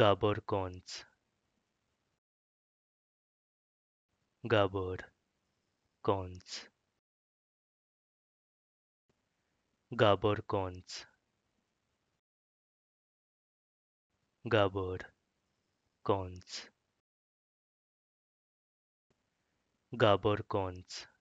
Gabor Kons. Gabor Kons. Gabor Kons. Gabor Kons. Gabor Kons.